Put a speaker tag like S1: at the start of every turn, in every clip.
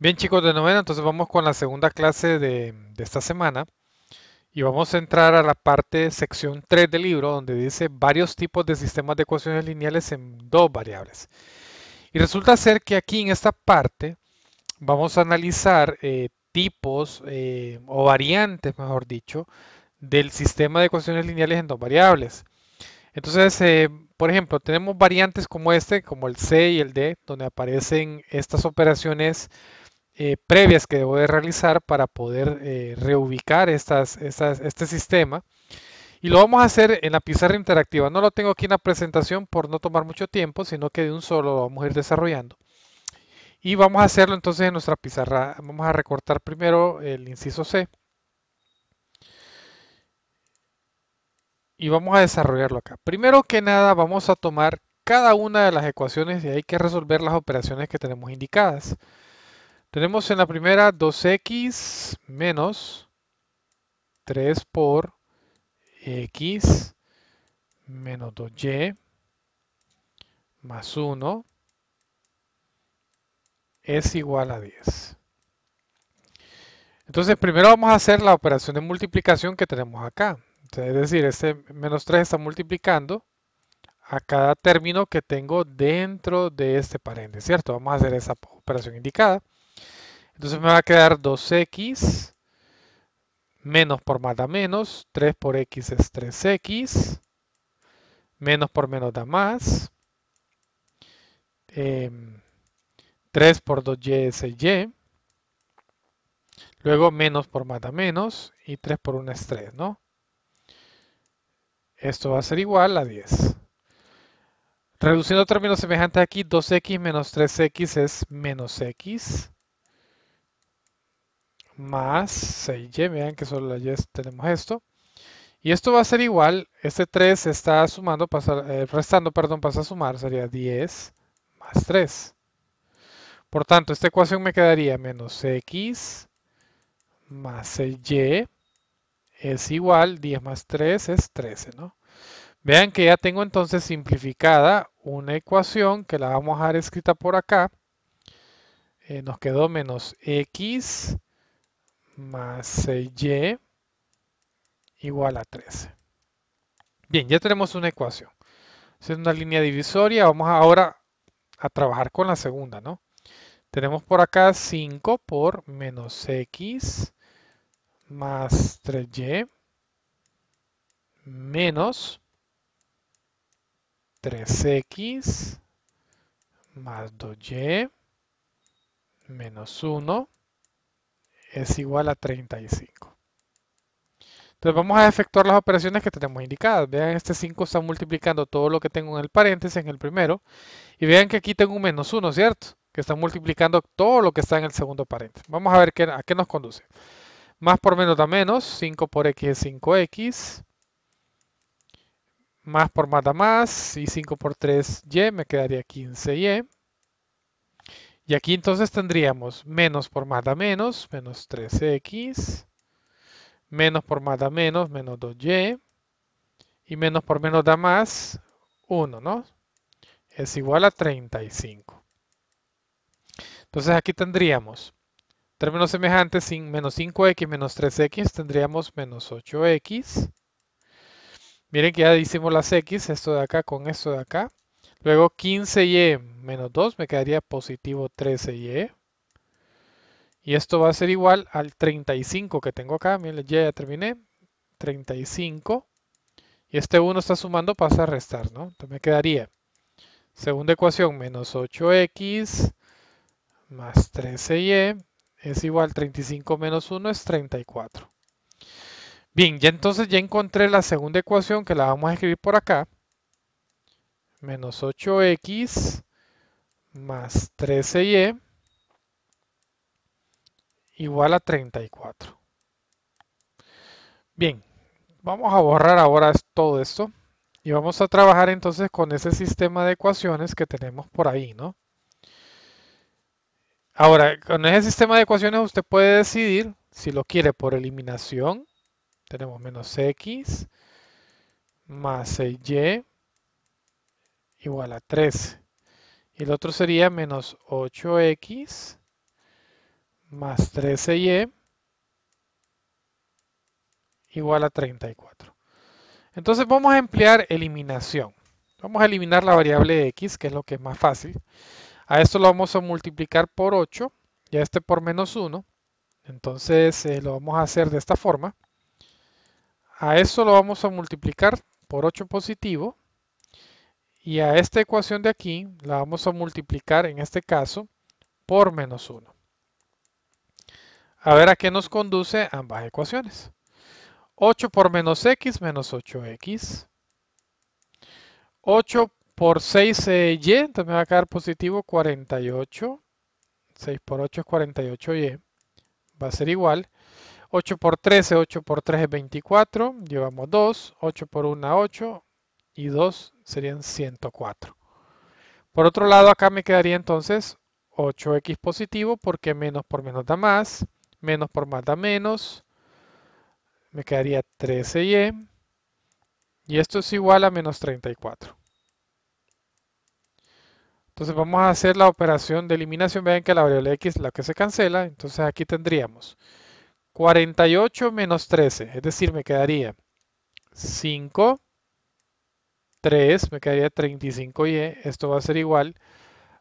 S1: Bien chicos de novena entonces vamos con la segunda clase de, esta semana y vamos a entrar a la parte sección 3 del libro donde dice varios tipos de sistemas de ecuaciones lineales en dos variables. Y resulta ser que aquí en esta parte vamos a analizar eh, tipos eh, o variantes, mejor dicho, del sistema de ecuaciones lineales en dos variables. Entonces, eh, por ejemplo, tenemos variantes como este, como el C y el D, donde aparecen estas operaciones eh, previas que debo de realizar para poder eh, reubicar este sistema. Y lo vamos a hacer en la pizarra interactiva. No lo tengo aquí en la presentación por no tomar mucho tiempo, sino que de un solo lo vamos a ir desarrollando. Y vamos a hacerlo entonces en nuestra pizarra. Vamos a recortar primero el inciso C. Y vamos a desarrollarlo acá. Primero que nada vamos a tomar cada una de las ecuaciones y hay que resolver las operaciones que tenemos indicadas. Tenemos en la primera 2x menos 3 por x menos 2y más 1 es igual a 10. Entonces primero vamos a hacer la operación de multiplicación que tenemos acá. es decir, este menos 3 está multiplicando a cada término que tengo dentro de este paréntesis, ¿cierto? Vamos a hacer esa operación indicada. Entonces me va a quedar 2x menos por más da menos, 3 por x es 3x, menos por menos da más, 3 em, por 2y es y, luego menos por más da menos y 3 por 1 es 3, ¿no? Esto va a ser igual a 10. Reduciendo términos semejantes aquí, 2x menos 3x es menos x más 6y, vean que solo la tenemos esto. Y esto va a ser igual, este 3 está sumando, eh, restando, perdón, pasa a sumar, sería 10 más 3. Por tanto, esta ecuación me quedaría menos x más 6y es igual, 10 más 3 es 13, ¿no? Vean que ya tengo entonces simplificada una ecuación que la vamos a dejar escrita por acá. Eh, nos quedó menos x más 6y eh, igual a 13. Bien, ya tenemos una ecuación. Es una línea divisoria. Vamos ahora a trabajar con la segunda, ¿no? Tenemos por acá 5 por menos x más 3y menos 3x más 2y menos 1 es igual a 35. Entonces vamos a efectuar las operaciones que tenemos indicadas. Vean, este 5 está multiplicando todo lo que tengo en el paréntesis, en el primero. Y vean que aquí tengo un menos 1, ¿cierto? Que está multiplicando todo lo que está en el segundo paréntesis. Vamos a ver a qué nos conduce. Más por menos da menos. 5 por x es 5x. Más por más da más. Y 5 por 3y me quedaría 15y. Y aquí entonces tendríamos menos por más da menos, menos 3x, menos por más da menos, menos 2y, y menos por menos da más, 1, ¿no? Es igual a 35. Entonces aquí tendríamos términos semejantes, sin menos 5x menos 3x, tendríamos menos 8x. Miren que ya hicimos las x, esto de acá con esto de acá. Luego 15y e menos 2 me quedaría positivo 13y. E. Y esto va a ser igual al 35 que tengo acá. Miren, ya, ya terminé. 35. Y este 1 está sumando, pasa a restar, ¿no? Entonces me quedaría segunda ecuación menos 8x más 13y e es igual 35 menos 1 es 34. Bien, ya entonces ya encontré la segunda ecuación que la vamos a escribir por acá menos 8x más 13y e igual a 34. Bien, vamos a borrar ahora todo esto y vamos a trabajar entonces con ese sistema de ecuaciones que tenemos por ahí, ¿no? Ahora, con ese sistema de ecuaciones usted puede decidir si lo quiere por eliminación. Tenemos menos x más 6y igual a 13. Y el otro sería menos 8x más 13y e igual a 34. Entonces vamos a emplear eliminación. Vamos a eliminar la variable x, que es lo que es más fácil. A esto lo vamos a multiplicar por 8 y a este por menos 1. Entonces eh, lo vamos a hacer de esta forma. A esto lo vamos a multiplicar por 8 positivo y a esta ecuación de aquí la vamos a multiplicar, en este caso, por menos 1. A ver a qué nos conduce ambas ecuaciones. 8 por menos x menos 8x. 8 por 6y, e entonces me va a quedar positivo 48. 6 por 8 es 48y. Va a ser igual. 8 por 13, 8 por 3 es 24. Llevamos 2. 8 por 1, 8 y 2 serían 104. Por otro lado, acá me quedaría entonces 8x positivo porque menos por menos da más, menos por más da menos, me quedaría 13y e, y esto es igual a menos 34. Entonces vamos a hacer la operación de eliminación. Vean que la variable x es la que se cancela. Entonces aquí tendríamos 48 menos 13. Es decir, me quedaría 5 3, me quedaría 35y, esto va a ser igual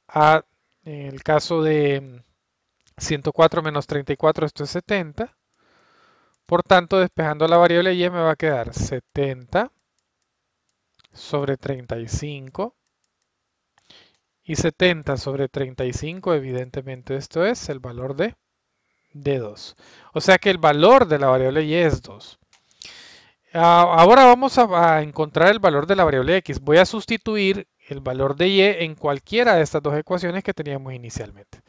S1: a, en el caso de 104 mm, menos 34, esto es 70. Por tanto, despejando la variable y me va a quedar 70 sobre 35. Y 70 sobre 35, evidentemente esto es el valor de, de 2. O sea que el valor de la variable y es 2. Ahora vamos a, encontrar el valor de la variable x. Voy a sustituir el valor de y en cualquiera de estas dos ecuaciones que teníamos inicialmente.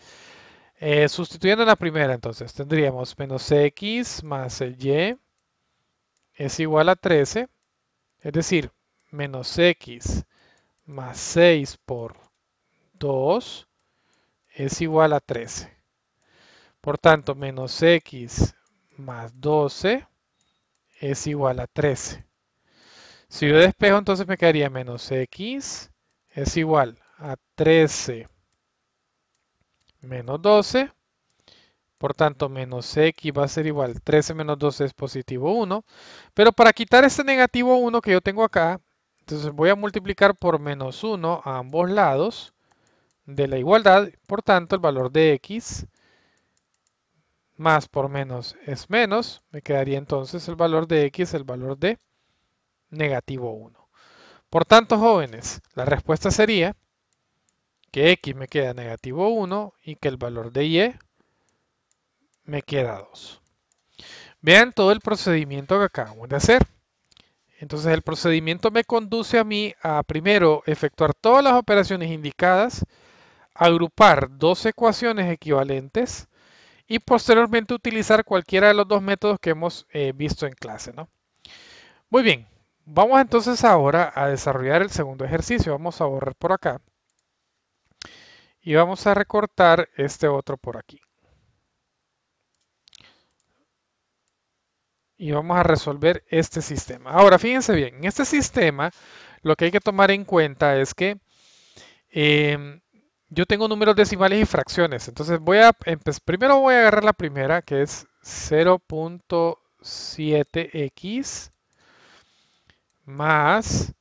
S1: Eh, sustituyendo la primera, entonces, tendríamos menos x más el y es igual a 13. Es decir, menos x más 6 por 2 es igual a 13. Por tanto, menos x más 12 es igual a 13. Si yo despejo, entonces me quedaría menos x es igual a 13 menos 12. Por tanto, menos x va a ser igual. 13 menos 12 es positivo 1. Pero para quitar este negativo 1 que yo tengo acá, entonces voy a multiplicar por menos 1 a ambos lados de la igualdad. Por tanto, el valor de x más por menos es menos. Me quedaría entonces el valor de x, el valor de negativo 1. Por tanto, jóvenes, la respuesta sería que x me queda negativo 1 y que el valor de y me queda 2. Vean todo el procedimiento que acabamos de hacer. Entonces el procedimiento me conduce a mí a primero efectuar todas las operaciones indicadas, agrupar dos ecuaciones equivalentes, y posteriormente utilizar cualquiera de los dos métodos que hemos eh, visto en clase. ¿no? Muy bien, vamos entonces ahora a desarrollar el segundo ejercicio. Vamos a borrar por acá y vamos a recortar este otro por aquí. Y vamos a resolver este sistema. Ahora, fíjense bien, en este sistema lo que hay que tomar en cuenta es que em, yo tengo números decimales y fracciones. Entonces voy a primero voy a agarrar la primera que es 0.7x más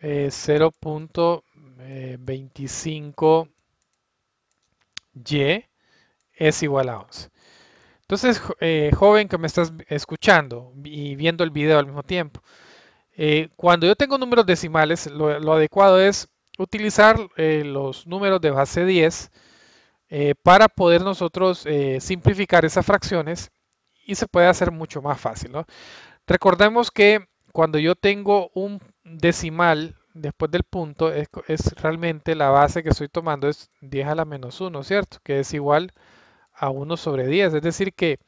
S1: 0.25y eh, eh, es igual a 11. Entonces, eh, joven que me estás escuchando y viendo el video al mismo tiempo, cuando yo tengo números decimales, lo adecuado es utilizar eh, los números de base 10 eh, para poder nosotros eh, simplificar esas fracciones y se puede hacer mucho más fácil. Recordemos que cuando yo tengo un decimal después del punto, es, es, realmente la base que estoy tomando es 10 a la menos 1, ¿cierto? Que es igual a 1 sobre 10. Es decir que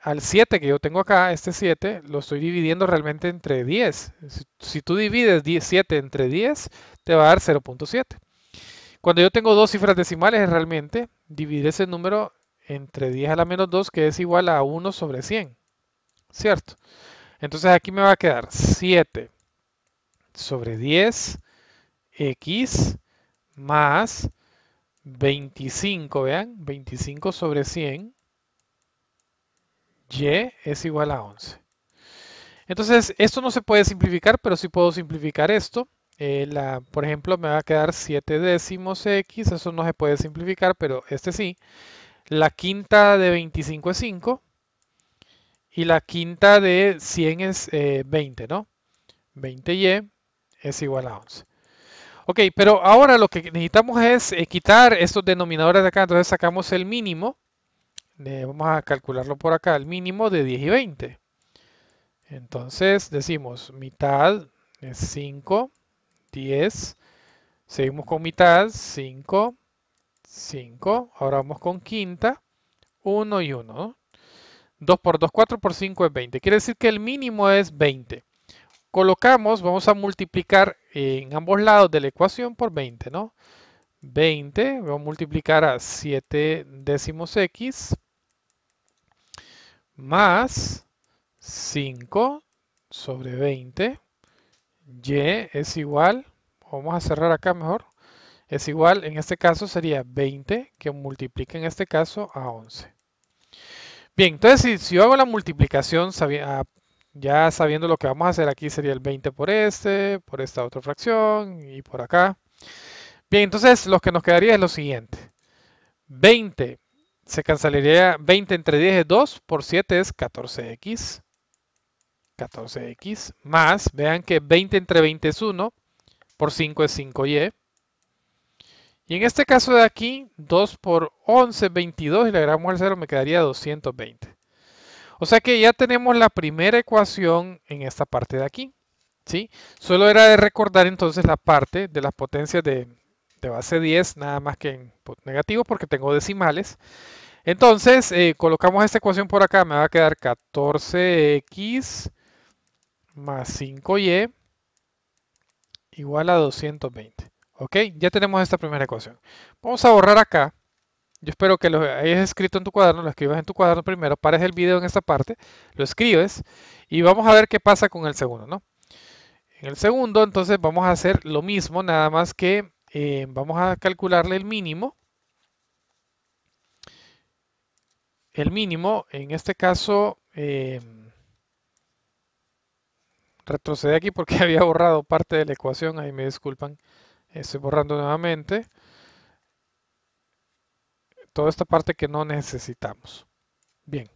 S1: al 7 que yo tengo acá, este 7, lo estoy dividiendo realmente entre 10. Si, tú divides 7 entre 10, te va a dar 0.7. Cuando yo tengo dos cifras decimales, realmente dividir ese número entre 10 a la menos 2, que es igual a 1 sobre 100. ¿Cierto? Entonces aquí me va a quedar 7 sobre 10 x más 25, vean, 25 sobre 100 y es igual a 11. Entonces, esto no se puede simplificar, pero sí puedo simplificar esto. Eh, la, por ejemplo, me va a quedar 7 décimos x, eso no se puede simplificar, pero este sí. La quinta de 25 es 5 y la quinta de 100 es 20, eh, ¿no? 20y es igual a 11. Ok, pero ahora lo que necesitamos es eh, quitar estos denominadores de acá, entonces sacamos el mínimo eh, vamos a calcularlo por acá, el mínimo de 10 y 20. Entonces decimos mitad es 5, 10, seguimos con mitad, 5, 5, ahora vamos con quinta, 1 y 1. 2 por 2, 4 por 5 es 20. Quiere decir que el mínimo es 20. Colocamos, vamos a multiplicar en ambos lados de la ecuación por 20, ¿no? 20, vamos a multiplicar a 7 décimos x más 5 sobre 20. Y es igual, vamos a cerrar acá mejor, es igual, en este caso sería 20 que multiplica en este caso a 11. Bien, entonces si, yo hago la multiplicación, ah, ya sabiendo lo que vamos a hacer aquí sería el 20 por este, por esta otra fracción y por acá. Bien, entonces lo que nos quedaría es lo siguiente. 20 se cancelaría 20 entre 10 es 2, por 7 es 14x. 14x más, vean que 20 entre 20 es 1, por 5 es 5y. Y en este caso de aquí, 2 por 11 es 22 y le agregamos el 0 me quedaría 220. O sea que ya tenemos la primera ecuación en esta parte de aquí. ¿sí? Solo era de recordar entonces la parte de las potencias de, de base 10, nada más que en pues, negativo porque tengo decimales. Entonces, eh, colocamos esta ecuación por acá, me va a quedar 14x más 5y e igual a 220. ¿Ok? Ya tenemos esta primera ecuación. Vamos a borrar acá. Yo espero que lo hayas escrito en tu cuaderno, lo escribas en tu cuaderno primero, pares el video en esta parte, lo escribes y vamos a ver qué pasa con el segundo, ¿no? En el segundo, entonces, vamos a hacer lo mismo, nada más que eh, vamos a calcularle el mínimo. El mínimo, en este caso, em, retrocede aquí porque había borrado parte de la ecuación, ahí me disculpan, estoy borrando nuevamente toda esta parte que no necesitamos. Bien,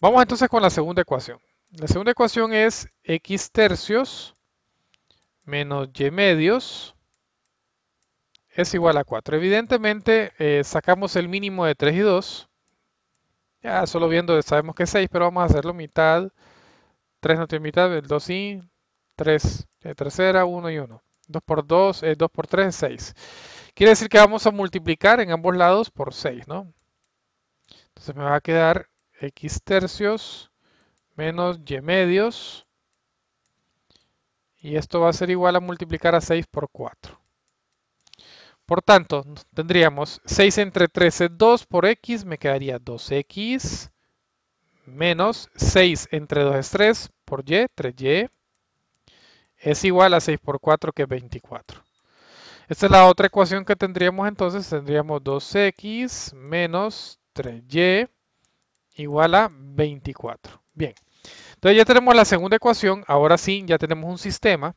S1: vamos entonces con la segunda ecuación. La segunda ecuación es x tercios menos y medios es igual a 4. Evidentemente eh, sacamos el mínimo de 3 y 2. Ya solo viendo sabemos que es 6, pero vamos a hacerlo mitad. 3 no tiene mitad, el 2 y 3 de tercera, 1 y 1. 2 por 2, 2 eh, por 3 es 6. Quiere decir que vamos a multiplicar en ambos lados por 6, ¿no? Entonces me va a quedar x tercios menos y medios. Y esto va a ser igual a multiplicar a 6 por 4. Por tanto, tendríamos 6 entre 13, 2 por x, me quedaría 2x, menos 6 entre 2 es 3, por y, 3y, es igual a 6 por 4, que es 24. Esta es la otra ecuación que tendríamos entonces, tendríamos 2x menos 3y igual a 24. Bien, entonces ya tenemos la segunda ecuación, ahora sí, ya tenemos un sistema.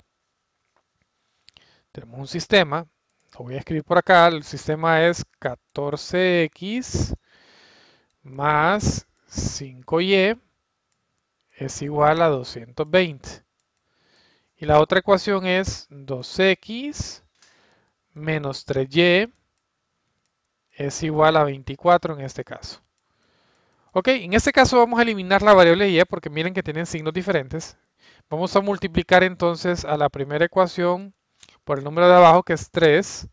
S1: Tenemos un sistema lo voy a escribir por acá, el sistema es 14x más 5y e es igual a 220. Y la otra ecuación es 2x menos 3y e es igual a 24 en este caso. Ok, en este caso vamos a eliminar la variable y e porque miren que tienen signos diferentes. Vamos a multiplicar entonces a la primera ecuación por el número de abajo que es 3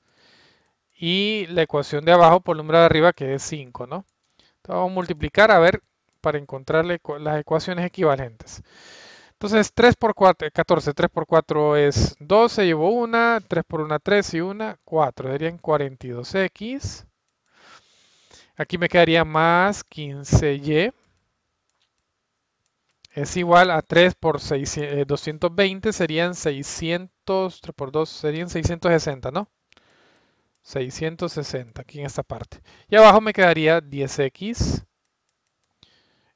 S1: y la ecuación de abajo por el número de arriba que es 5, ¿no? Entonces vamos a multiplicar a ver para encontrar las ecuaciones equivalentes. Entonces 3 por 4, 14, 3 por 4 es 12, llevo 1, 3 por 1, 3 y 1, 4, serían 42x. Aquí me quedaría más 15y es igual a 3 por 6, 220, eh, serían 600, por 2, serían 660, ¿no? 660 aquí en esta parte. Y abajo me quedaría 10x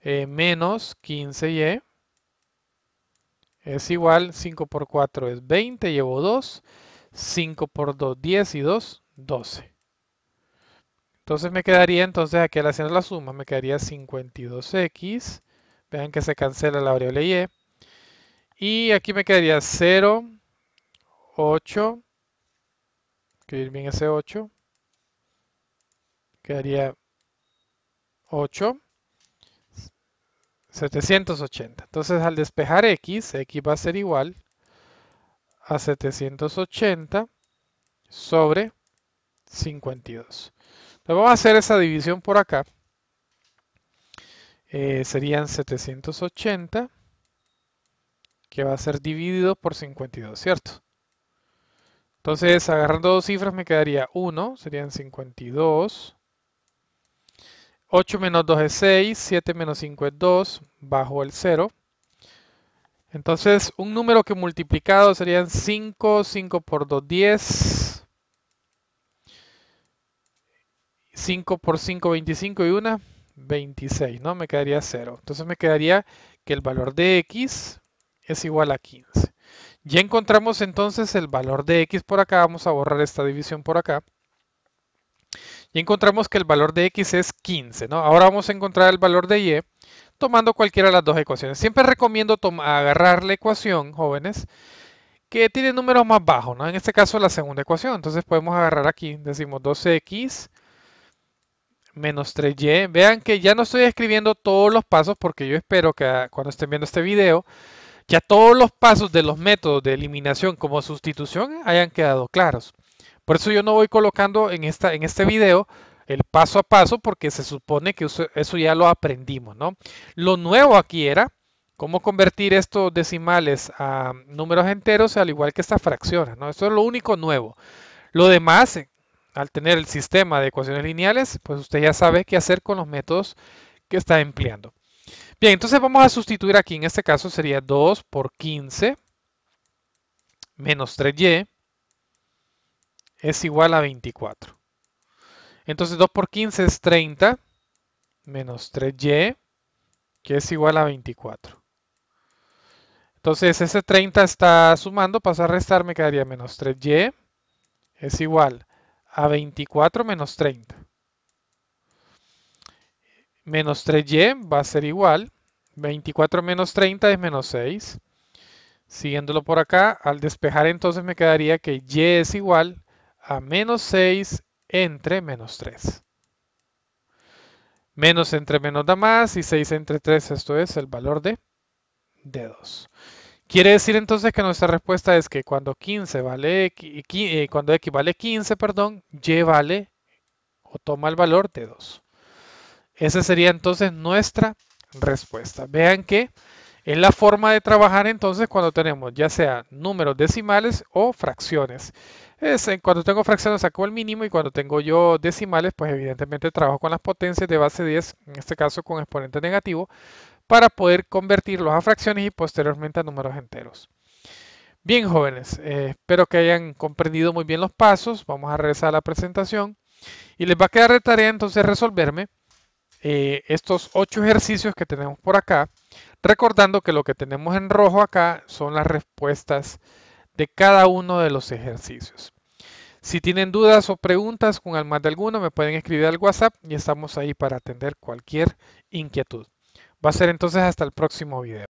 S1: eh, menos 15y e, es igual 5 por 4 es 20, llevo 2, 5 por 2 10 y 2 12. Entonces me quedaría entonces aquí haciendo la suma me quedaría 52x Vean que se cancela la variable Y. E. Y aquí me quedaría 0, 8. Escribir bien ese 8. Quedaría 8. 780. Entonces al despejar x, x va a ser igual a 780 sobre 52. Entonces vamos a hacer esa división por acá. Eh, serían 780 que va a ser dividido por 52, ¿cierto? Entonces, agarrando dos cifras me quedaría 1, serían 52. 8 menos 2 es 6, 7 menos 5 es 2, bajo el 0. Entonces, un número que multiplicado serían 5, 5 por 2, 10. 5 por 5, 25 y 1. 26, ¿no? Me quedaría 0. Entonces me quedaría que el valor de x es igual a 15. Ya encontramos entonces el valor de x por acá. Vamos a borrar esta división por acá. Y encontramos que el valor de x es 15, ¿no? Ahora vamos a encontrar el valor de y tomando cualquiera de las dos ecuaciones. Siempre recomiendo agarrar la ecuación, jóvenes, que tiene números más bajos, ¿no? En este caso la segunda ecuación. Entonces podemos agarrar aquí, decimos 12x menos 3y. Vean que ya no estoy escribiendo todos los pasos porque yo espero que ah, cuando estén viendo este video, ya todos los pasos de los métodos de eliminación como sustitución hayan quedado claros. Por eso yo no voy colocando en, esta, en este video el paso a paso porque se supone que eso, ya lo aprendimos. ¿no? Lo nuevo aquí era cómo convertir estos decimales a números enteros al igual que estas fracciones. ¿no? Esto es lo único nuevo. Lo demás, al tener el sistema de ecuaciones lineales, pues usted ya sabe qué hacer con los métodos que está empleando. Bien, entonces vamos a sustituir aquí, en este caso sería 2 por 15 menos 3y es igual a 24. Entonces 2 por 15 es 30 menos 3y que es igual a 24. Entonces ese 30 está sumando, pasa a restar, me quedaría menos 3y es igual a 24 menos 30. Menos 3y va a ser igual. 24 menos 30 es menos 6. Siguiéndolo por acá, al despejar entonces me quedaría que y es igual a menos 6 entre menos 3. Menos entre menos da más y 6 entre 3, esto es el valor de, de 2. Quiere decir entonces que nuestra respuesta es que cuando, 15 vale, eh, eh, cuando x vale 15, perdón, y vale o toma el valor de 2. Esa sería entonces nuestra respuesta. Vean que es la forma de trabajar entonces cuando tenemos ya sea números decimales o fracciones. Es, eh, cuando tengo fracciones saco el mínimo y cuando tengo yo decimales, pues evidentemente trabajo con las potencias de base 10, en este caso con exponente negativo, para poder convertirlos a fracciones y posteriormente a números enteros. Bien jóvenes, eh, espero que hayan comprendido muy bien los pasos. Vamos a regresar a la presentación y les va a quedar de tarea entonces resolverme eh, estos ocho ejercicios que tenemos por acá. Recordando que lo que tenemos en rojo acá son las respuestas de cada uno de los ejercicios. Si tienen dudas o preguntas con más de alguno, me pueden escribir al WhatsApp y estamos ahí para atender cualquier inquietud. Va a ser entonces hasta el próximo video.